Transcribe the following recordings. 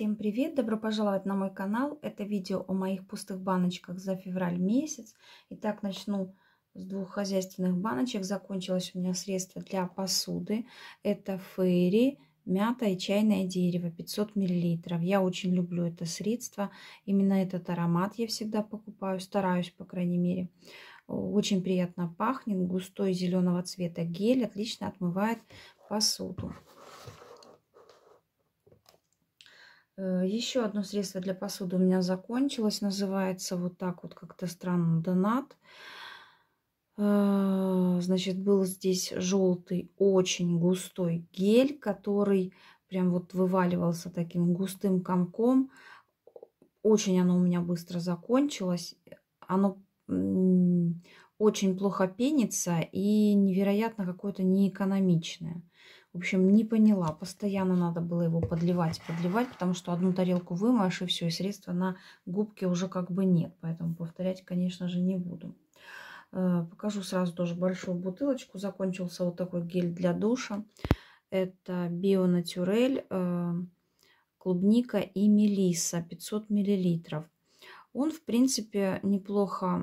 Всем привет! Добро пожаловать на мой канал. Это видео о моих пустых баночках за февраль месяц. Итак, начну с двух хозяйственных баночек. Закончилось у меня средство для посуды. Это Фейри, мята и чайное дерево 500 миллилитров. Я очень люблю это средство. Именно этот аромат я всегда покупаю, стараюсь, по крайней мере. Очень приятно пахнет, густой зеленого цвета гель, отлично отмывает посуду. Э, Еще одно средство для посуды у меня закончилось. Называется вот так вот как-то странно донат. Э, значит, был здесь желтый, очень густой гель, который прям вот вываливался таким густым комком. Очень оно у меня быстро закончилось. Оно очень плохо пенится и невероятно какое-то неэкономичное. В общем, не поняла. Постоянно надо было его подливать, подливать, потому что одну тарелку вымоешь, и все, и средства на губке уже как бы нет. Поэтому повторять, конечно же, не буду. Э, покажу сразу тоже большую бутылочку. Закончился вот такой гель для душа. Это Бионатюрель, э, клубника и мелиса 500 миллилитров. Он, в принципе, неплохо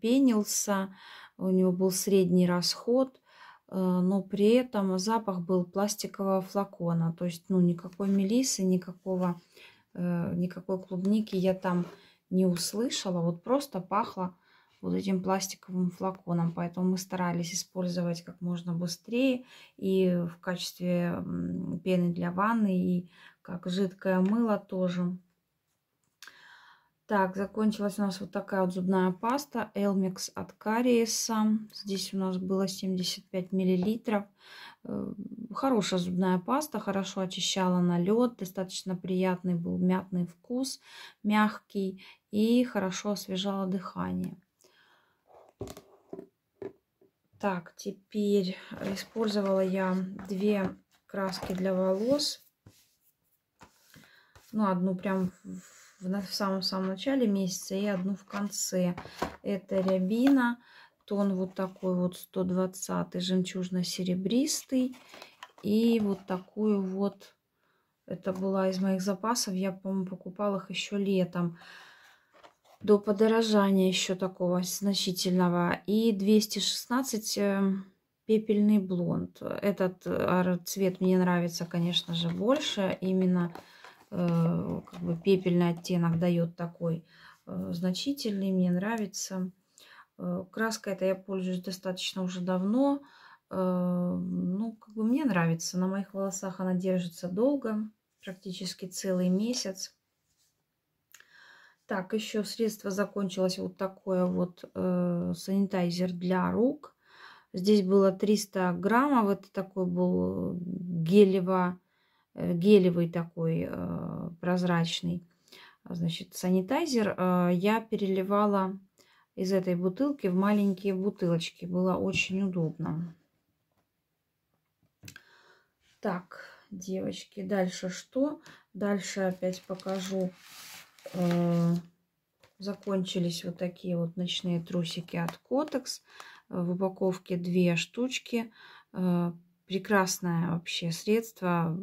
пенился, у него был средний расход. Э, но при этом запах был пластикового флакона. То есть, ну, никакой мелисы, никакого, э, никакой клубники я там не услышала. Вот просто пахло вот этим пластиковым флаконом. Поэтому мы старались использовать как можно быстрее и в качестве пены для ванны, и как жидкое мыло тоже. Так, закончилась у нас вот такая вот зубная паста Elmex от кариеса. Здесь у нас было 75 миллилитров. Э, хорошая зубная паста, хорошо очищала налет, достаточно приятный был мятный вкус, мягкий и хорошо освежала дыхание. Так, теперь использовала я две краски для волос. Ну, одну прям в в самом-самом начале месяца и одну в конце. Это рябина, тон вот такой вот 120 жемчужно-серебристый. И вот такую вот, это была из моих запасов, я, по-моему, покупала их еще летом. До подорожания еще такого значительного. И 216 э, пепельный блонд. Этот э, цвет мне нравится, конечно же, больше. Именно Э, как бы пепельный оттенок дает такой э, значительный, мне нравится. Э, краска эта я пользуюсь достаточно уже давно. Ну, как бы мне нравится. На моих волосах она держится долго, практически целый месяц. Так, еще средство закончилось вот такое вот э, санитайзер для рук. Здесь было 300 граммов. Это такой был гелево-гелево Э, гелевый такой э, прозрачный, а, значит, санитайзер, э, я переливала из этой бутылки в маленькие бутылочки. Было очень удобно. Так, девочки, дальше что? Дальше опять покажу. Закончились вот такие вот ночные трусики от Котекс. В упаковке две штучки прекрасное вообще средство.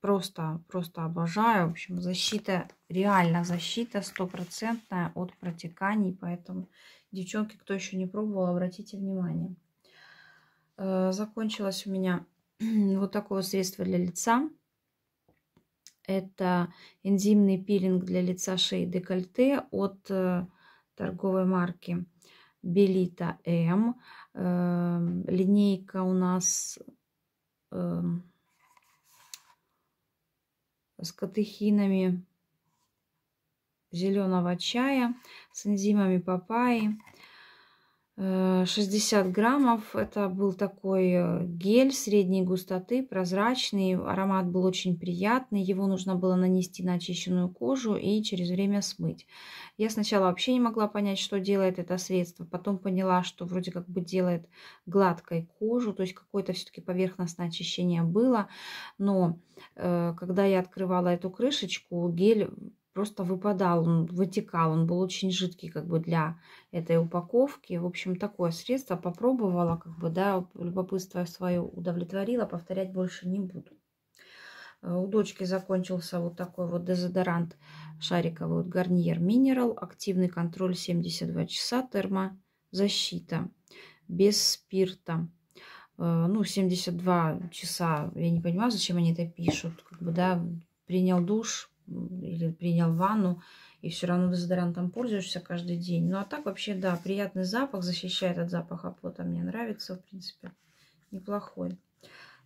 Просто, просто обожаю. В общем, защита, реально защита стопроцентная от протеканий. Поэтому, девчонки, кто еще не пробовал, обратите внимание. Э, закончилось у меня вот такое вот средство для лица. Это энзимный пилинг для лица, шеи, декольте от э, торговой марки Белита М. Э, линейка у нас Эм, с катехинами зеленого чая, с энзимами папайи. 60 э, граммов. Это был такой э, гель средней густоты, прозрачный. Аромат был очень приятный. Его нужно было нанести на очищенную кожу и через время смыть. Я сначала вообще не могла понять, что делает это средство. Потом поняла, что вроде как бы делает гладкой кожу. То есть какое-то все-таки поверхностное очищение было. Но э, когда я открывала эту крышечку, гель просто выпадал, он вытекал, он был очень жидкий как бы для этой упаковки. В общем, такое средство попробовала, как бы, да, любопытство свое удовлетворила, повторять больше не буду. Э, у дочки закончился вот такой вот дезодорант шариковый вот Гарниер Mineral активный контроль 72 часа, термозащита, без спирта. Э, ну, 72 часа, я не понимаю, зачем они это пишут, как бы, да, принял душ, или принял ванну, и все равно дезодорантом пользуешься каждый день. Ну а так вообще, да, приятный запах, защищает от запаха пота. Мне нравится, в принципе, неплохой.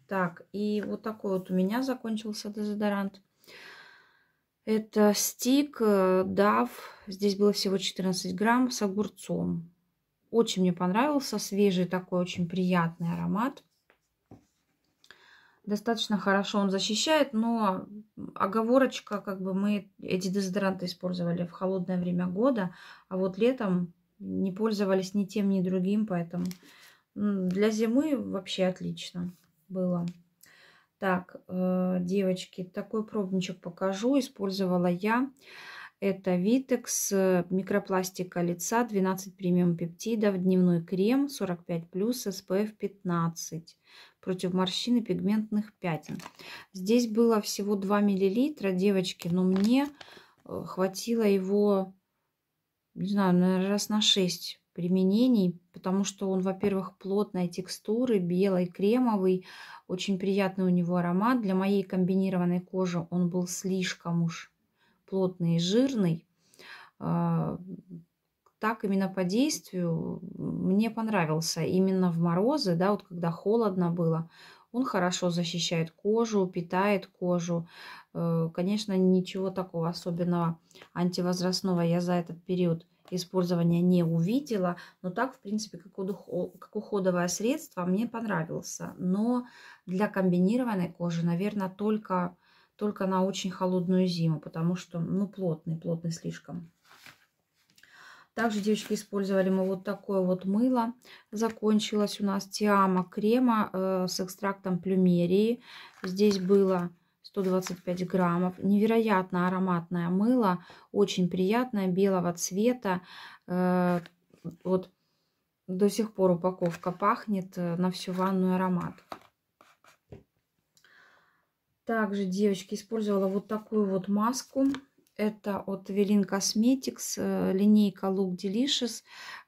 Так, и вот такой вот у меня закончился дезодорант. Это стик Дав. Э, Здесь было всего 14 грамм с огурцом. Очень мне понравился. Свежий такой, очень приятный аромат достаточно хорошо он защищает, но оговорочка, как бы мы эти дезодоранты использовали в холодное время года, а вот летом не пользовались ни тем, ни другим, поэтому для зимы вообще отлично было. Так, э, девочки, такой пробничек покажу. Использовала я. Это Витекс, э, микропластика лица, 12 премиум пептидов, дневной крем 45+, SPF 15 против морщин и пигментных пятен. Здесь было всего 2 мл, девочки, но мне э, хватило его, не знаю, наверное, раз на 6 применений, потому что он, во-первых, плотной текстуры, белый, кремовый, очень приятный у него аромат. Для моей комбинированной кожи он был слишком уж плотный и жирный. А, так именно по действию мне понравился. Именно в морозы, да, вот когда холодно было, он хорошо защищает кожу, питает кожу. Э, конечно, ничего такого особенного антивозрастного я за этот период использования не увидела. Но так, в принципе, как, как уходовое средство мне понравился. Но для комбинированной кожи, наверное, только, только на очень холодную зиму, потому что, ну, плотный, плотный слишком. Также, девочки, использовали мы вот такое вот мыло. Закончилось у нас Тиама крема э, с экстрактом плюмерии. Здесь было 125 граммов. Невероятно ароматное мыло, очень приятное, белого цвета. Э, вот до сих пор упаковка пахнет э, на всю ванную аромат. Также, девочки, использовала вот такую вот маску. Это от Велин Cosmetics, э, линейка Look Delicious.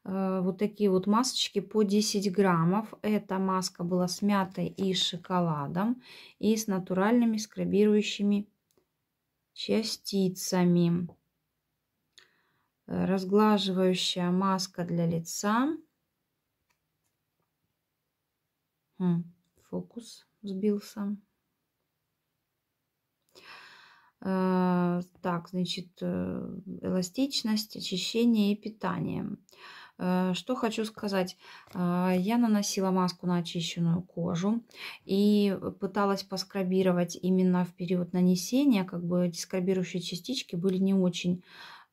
Э, вот такие вот масочки по 10 граммов. Эта маска была с мятой и шоколадом. И с натуральными скрабирующими частицами. Разглаживающая маска для лица. Хм, фокус сбился. Э, так, значит, э, эластичность, очищение и питание. Э, что хочу сказать. Я наносила маску на очищенную кожу и пыталась поскрабировать именно в период нанесения. Как бы дискрабирующие частички были не очень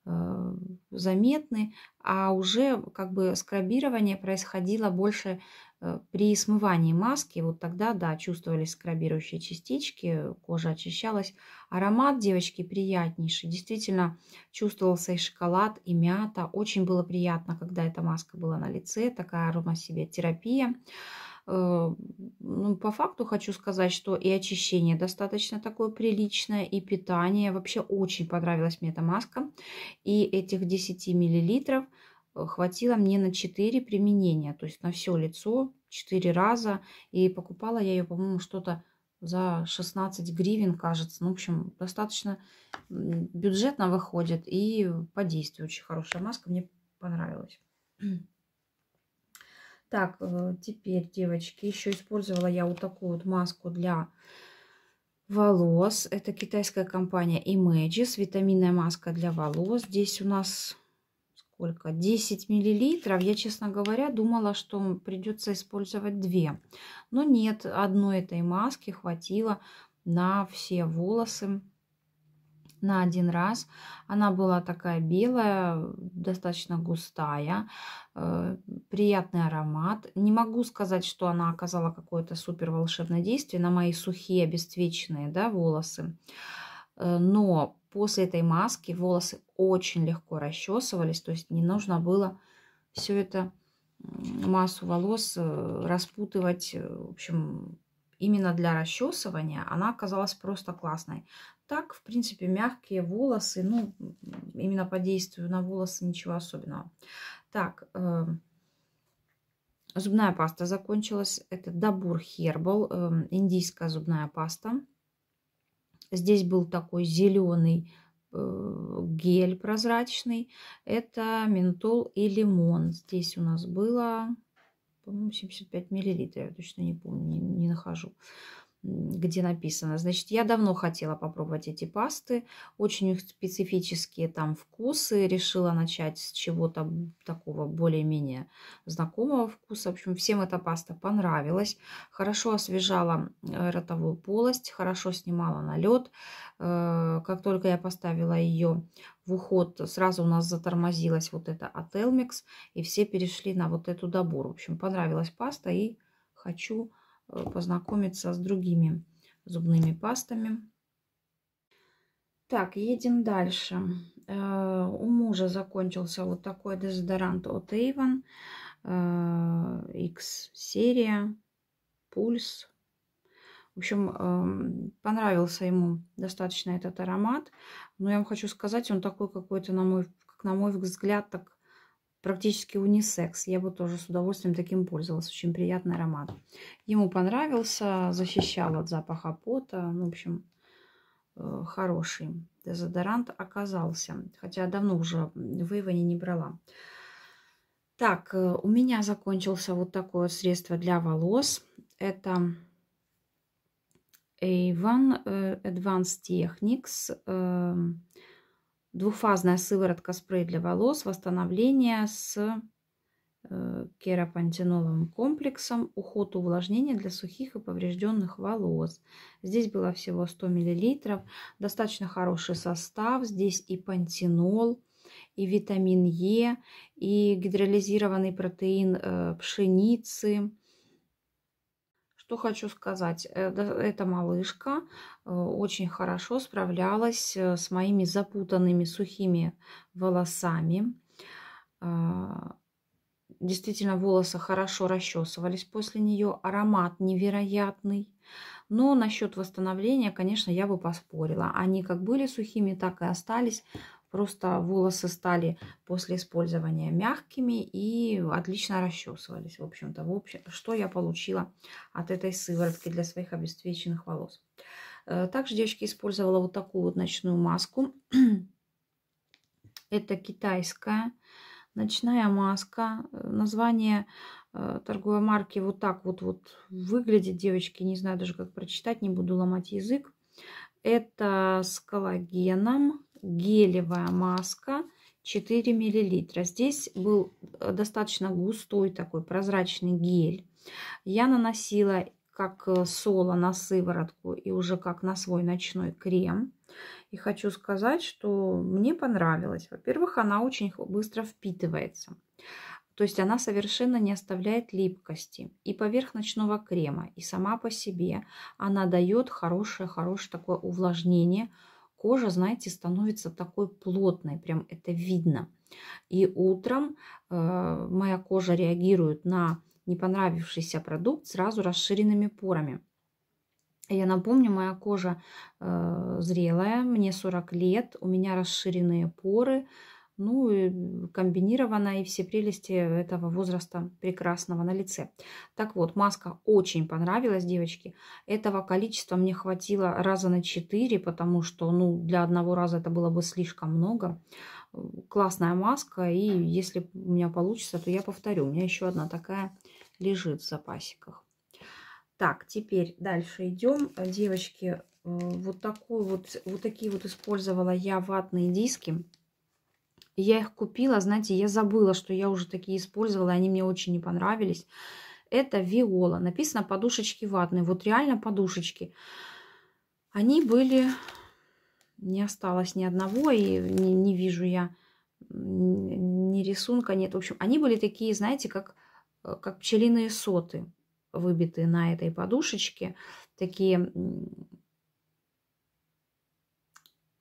Э, заметны, а уже как бы скрабирование происходило больше э, при смывании маски. Вот тогда, да, чувствовались скрабирующие частички, кожа очищалась. Аромат, девочки, приятнейший. Действительно, чувствовался и шоколад, и мята. Очень было приятно, когда эта маска была на лице. Такая аромасибиотерапия терапия Э, ну, по факту хочу сказать, что и очищение достаточно такое приличное, и питание. Вообще очень понравилась мне эта маска. И этих 10 миллилитров э, хватило мне на 4 применения, то есть на все лицо 4 раза. И покупала я ее, по-моему, что-то за 16 гривен, кажется. Ну, в общем, достаточно бюджетно выходит и по действию очень хорошая маска. Мне понравилась. Так, э, теперь, девочки, еще использовала я вот такую вот маску для волос. Это китайская компания Images, витаминная маска для волос. Здесь у нас сколько? 10 миллилитров. Я, честно говоря, думала, что придется использовать две. Но нет, одной этой маски хватило на все волосы на один раз. Она была такая белая, достаточно густая, э, приятный аромат. Не могу сказать, что она оказала какое-то супер волшебное действие на мои сухие, обесцвеченные да, волосы. Э, но после этой маски волосы очень легко расчесывались, то есть не нужно было все это массу волос э, распутывать, э, в общем, именно для расчесывания она оказалась просто классной так, в принципе, мягкие волосы. Ну, именно по действию на волосы ничего особенного. Так, э, зубная паста закончилась. Это Дабур Хербал, э, индийская зубная паста. Здесь был такой зеленый э, гель прозрачный. Это ментол и лимон. Здесь у нас было, по-моему, 75 миллилитров. Я точно не помню, не, не нахожу где написано. Значит, я давно хотела попробовать эти пасты. Очень специфические там вкусы. Решила начать с чего-то такого более-менее знакомого вкуса. В общем, всем эта паста понравилась. Хорошо освежала э, ротовую полость, хорошо снимала налет. Э, как только я поставила ее в уход, сразу у нас затормозилась вот эта от Elmix. И все перешли на вот эту добор. В общем, понравилась паста и хочу Э, познакомиться с другими зубными пастами. Так, едем дальше. Э, у мужа закончился вот такой дезодорант от Avon. Э, X-серия, пульс. В общем, эм, понравился ему достаточно этот аромат. Но я вам хочу сказать, он такой какой-то, на мой, как на мой взгляд, так практически унисекс. Я бы тоже с удовольствием таким пользовалась. Очень приятный аромат. Ему понравился, защищал от запаха пота. Ну, в общем, э, хороший дезодорант оказался. Хотя давно уже в Иване не брала. Так, э, у меня закончился вот такое средство для волос. Это Avon э, Advanced Techniques эм, Двухфазная сыворотка спрей для волос, восстановление с э, керапантиноловым комплексом, уход и увлажнение для сухих и поврежденных волос. Здесь было всего 100 мл, достаточно хороший состав, здесь и пантинол, и витамин Е, и гидролизированный протеин э, пшеницы, что хочу сказать, э, эта малышка э, очень хорошо справлялась э, с моими запутанными сухими волосами. А, действительно, волосы хорошо расчесывались после нее, аромат невероятный. Но насчет восстановления, конечно, я бы поспорила. Они как были сухими, так и остались Просто волосы стали после использования мягкими и отлично расчесывались. В общем-то, в общем, что я получила от этой сыворотки для своих обесцвеченных волос. Э, также, девочки, использовала вот такую вот ночную маску. Это китайская ночная маска. Название э, торговой марки вот так вот, вот выглядит, девочки. Не знаю даже, как прочитать, не буду ломать язык. Это с коллагеном гелевая маска 4 миллилитра. Здесь был э, достаточно густой такой прозрачный гель. Я наносила как э, соло на сыворотку и уже как на свой ночной крем. И хочу сказать, что мне понравилось. Во-первых, она очень быстро впитывается. То есть она совершенно не оставляет липкости. И поверх ночного крема, и сама по себе она дает хорошее-хорошее такое увлажнение – кожа, знаете, становится такой плотной, прям это видно. И утром э, моя кожа реагирует на не понравившийся продукт сразу расширенными порами. Я напомню, моя кожа э, зрелая, мне 40 лет, у меня расширенные поры, ну, и комбинирована и все прелести этого возраста прекрасного на лице. Так вот, маска очень понравилась, девочки. Этого количества мне хватило раза на 4, потому что, ну, для одного раза это было бы слишком много. Классная маска, и если у меня получится, то я повторю. У меня еще одна такая лежит в запасиках. Так, теперь дальше идем. Девочки, э, вот, такой вот, вот такие вот использовала я ватные диски. Я их купила, знаете, я забыла, что я уже такие использовала, они мне очень не понравились. Это Виола. Написано подушечки ватные. Вот реально подушечки. Они были... Не осталось ни одного, и не, не вижу я ни рисунка, нет. В общем, они были такие, знаете, как, как пчелиные соты, выбитые на этой подушечке. Такие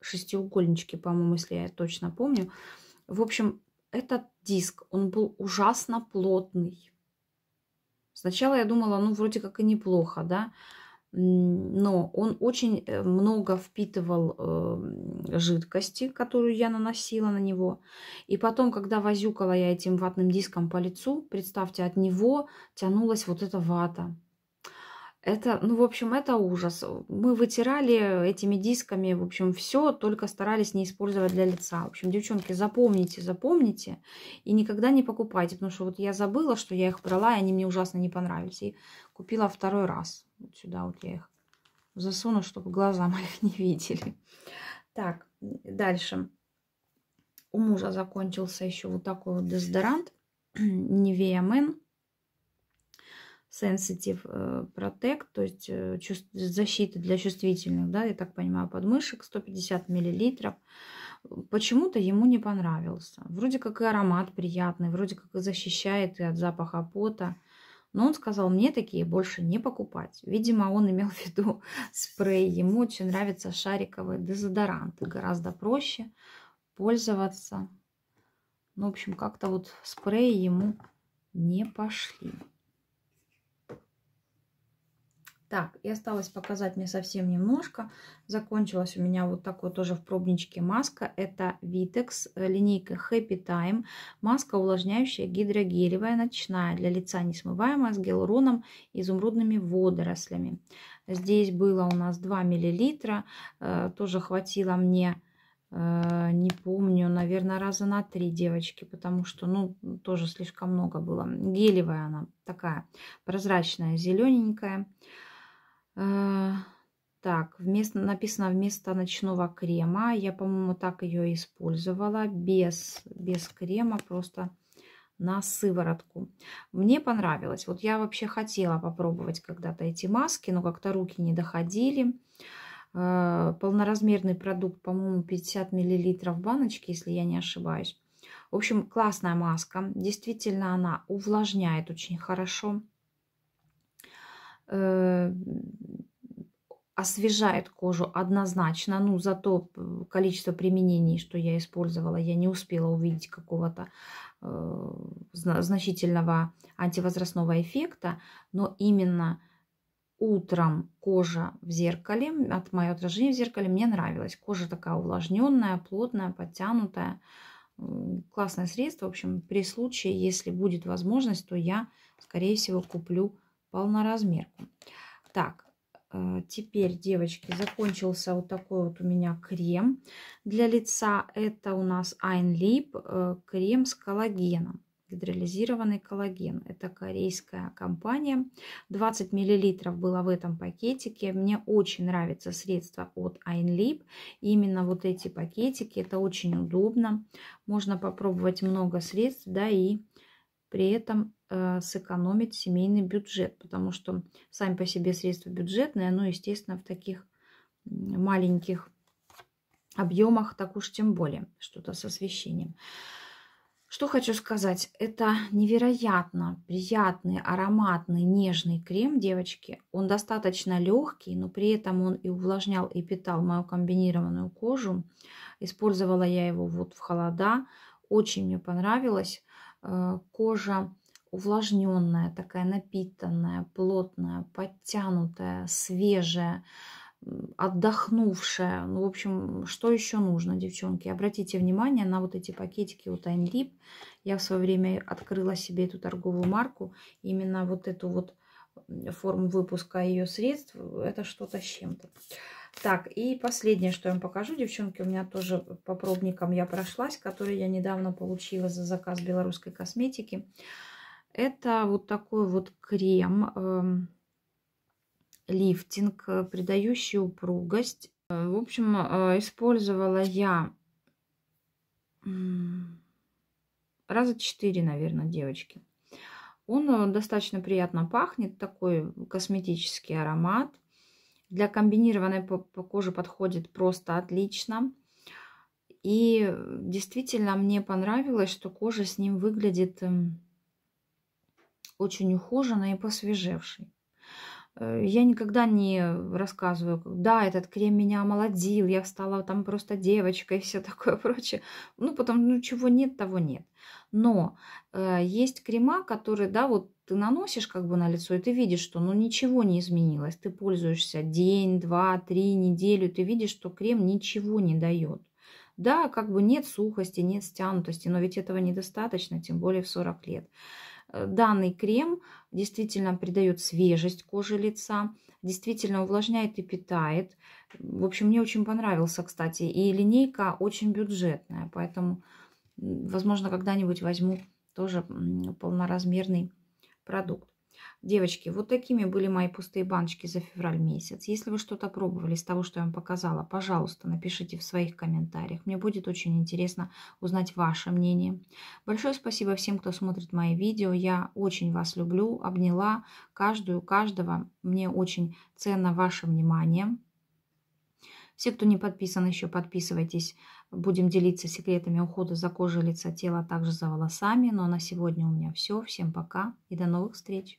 шестиугольнички, по-моему, если я точно помню. В общем, этот диск, он был ужасно плотный. Сначала я думала, ну, вроде как и неплохо, да, но он очень э, много впитывал э, жидкости, которую я наносила на него. И потом, когда возюкала я этим ватным диском по лицу, представьте, от него тянулась вот эта вата. Это, ну, в общем, это ужас. Мы вытирали этими дисками, в общем, все, только старались не использовать для лица. В общем, девчонки, запомните, запомните и никогда не покупайте, потому что вот я забыла, что я их брала, и они мне ужасно не понравились. И купила второй раз. Вот сюда вот я их засуну, чтобы глаза моих не видели. Так, дальше. У мужа закончился еще вот такой вот дезодорант Nivea Men Sensitive Protect, э, то есть э, защита для чувствительных, да, я так понимаю, подмышек, 150 миллилитров. Почему-то ему не понравился. Вроде как и аромат приятный, вроде как и защищает и от запаха пота. Но он сказал, мне такие больше не покупать. Видимо, он имел в виду спрей. Ему очень нравятся шариковые дезодоранты. Гораздо проще пользоваться. Ну, в общем, как-то вот спреи ему не пошли. Так, и осталось показать мне совсем немножко. Закончилась у меня вот такой тоже в пробничке маска. Это Vitex, э, линейка Happy Time. Маска увлажняющая гидрогелевая, ночная, для лица несмываемая, с гиалуроном и изумрудными водорослями. Здесь было у нас 2 мл. Э, тоже хватило мне э, не помню, наверное, раза на три девочки, потому что, ну, тоже слишком много было. Гелевая она такая, прозрачная, зелененькая. Э, так, вместо, написано вместо ночного крема. Я, по-моему, так ее использовала. Без, без крема, просто на сыворотку. Мне понравилось. Вот я вообще хотела попробовать когда-то эти маски, но как-то руки не доходили. Э, полноразмерный продукт, по-моему, 50 мл баночке, если я не ошибаюсь. В общем, классная маска. Действительно, она увлажняет очень хорошо. Э, освежает кожу однозначно. Ну, за то э, количество применений, что я использовала, я не успела увидеть какого-то э, значительного антивозрастного эффекта. Но именно утром кожа в зеркале, от моего отражения в зеркале мне нравилась, Кожа такая увлажненная, плотная, подтянутая. Классное средство. В общем, при случае, если будет возможность, то я, скорее всего, куплю полноразмерку. Так, э, теперь, девочки, закончился вот такой вот у меня крем для лица. Это у нас Айнлип, э, крем с коллагеном гидролизированный коллаген. Это корейская компания. 20 мл было в этом пакетике. Мне очень нравится средство от Айнлип. Именно вот эти пакетики. Это очень удобно. Можно попробовать много средств, да, и при этом Э, сэкономить семейный бюджет, потому что сами по себе средства бюджетные, но, естественно, в таких маленьких объемах так уж тем более что-то с освещением. Что хочу сказать, это невероятно приятный, ароматный, нежный крем, девочки. Он достаточно легкий, но при этом он и увлажнял, и питал мою комбинированную кожу. Использовала я его вот в холода, очень мне понравилось. Э, кожа увлажненная, такая напитанная, плотная, подтянутая, свежая, отдохнувшая. Ну, в общем, что еще нужно, девчонки? Обратите внимание на вот эти пакетики у Time Lip. Я в свое время открыла себе эту торговую марку. Именно вот эту вот форму выпуска ее средств. Это что-то с чем-то. Так, и последнее, что я вам покажу, девчонки, у меня тоже по пробникам я прошлась, которые я недавно получила за заказ белорусской косметики. Это вот такой вот крем, эм, э, лифтинг, придающий упругость. Э, в общем, э, использовала я э, раза четыре, наверное, девочки. Он э, достаточно приятно пахнет, такой косметический аромат. Для комбинированной по, по коже подходит просто отлично. И э, действительно мне понравилось, что кожа с ним выглядит эм, очень ухоженный и посвежевший. Э, я никогда не рассказываю, да, этот крем меня омолодил, я стала там просто девочкой и все такое прочее. Ну, потому ну, чего нет, того нет. Но э, есть крема, которые, да, вот ты наносишь как бы на лицо, и ты видишь, что ну ничего не изменилось. Ты пользуешься день, два, три, неделю, ты видишь, что крем ничего не дает. Да, как бы нет сухости, нет стянутости, но ведь этого недостаточно, тем более в 40 лет. Э, данный крем действительно придает свежесть коже лица, действительно увлажняет и питает. В общем, мне очень понравился, кстати. И линейка очень бюджетная, поэтому, возможно, когда-нибудь возьму тоже полноразмерный продукт. Девочки, вот такими были мои пустые баночки за февраль месяц. Если вы что-то пробовали из того, что я вам показала, пожалуйста, напишите в своих комментариях. Мне будет очень интересно узнать ваше мнение. Большое спасибо всем, кто смотрит мои видео. Я очень вас люблю, обняла каждую, каждого. Мне очень ценно ваше внимание. Все, кто не подписан еще, подписывайтесь. Будем делиться секретами ухода за кожей лица, тела, а также за волосами. Ну а на сегодня у меня все. Всем пока и до новых встреч!